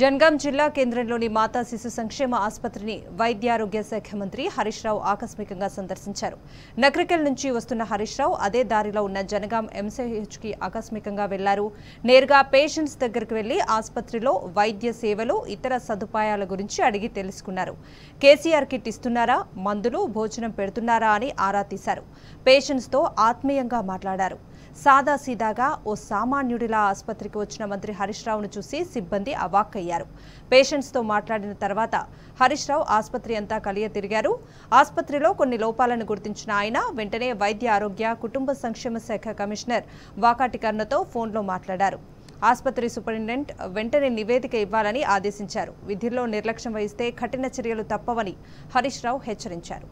జన్గాం జిల్లా కేంద్రంలోని మాతా శిశు సంక్షేమ ఆసుపత్రిని వైద్యారోగ్య శాఖ మంత్రి హరీష్ రావు ఆకస్మికంగా సందర్శించారు నక్రికల్ నుంచి వస్తున్న హరీష్ రావు అదే దారిలో ఉన్న జనగాం ఎంసీహెచ్కి ఆకస్మికంగా వెళ్లారు నేరుగా పేషెంట్స్ దగ్గరకు వెళ్లి ఆసుపత్రిలో వైద్య సేవలు ఇతర సదుపాయాల గురించి అడిగి తెలుసుకున్నారు కేసీఆర్ కిట్ ఇస్తున్నారా మందులు భోజనం పెడుతున్నారా అని ఆరా తీశారు పేషెంట్స్తో ఆత్మీయంగా మాట్లాడారు సాదాసీదాగా ఓ సామాన్యుడిలా ఆసుపత్రికి వచ్చిన మంత్రి హరీష్ రావును చూసి సిబ్బంది అవాక్కయ్యారు పేషెంట్స్తో మాట్లాడిన తర్వాత హరీష్ రావు ఆసుపత్రి అంతా కలియ తిరిగారు ఆసుపత్రిలో కొన్ని లోపాలను గుర్తించిన ఆయన వెంటనే వైద్య ఆరోగ్య కుటుంబ సంక్షేమ శాఖ కమిషనర్ వాకాటి కర్ణతో ఫోన్లో మాట్లాడారు ఆసుపత్రి సూపరింటెండెంట్ వెంటనే నివేదిక ఇవ్వాలని ఆదేశించారు విధుల్లో నిర్లక్ష్యం వహిస్తే కఠిన చర్యలు తప్పవని హరీష్ రావు హెచ్చరించారు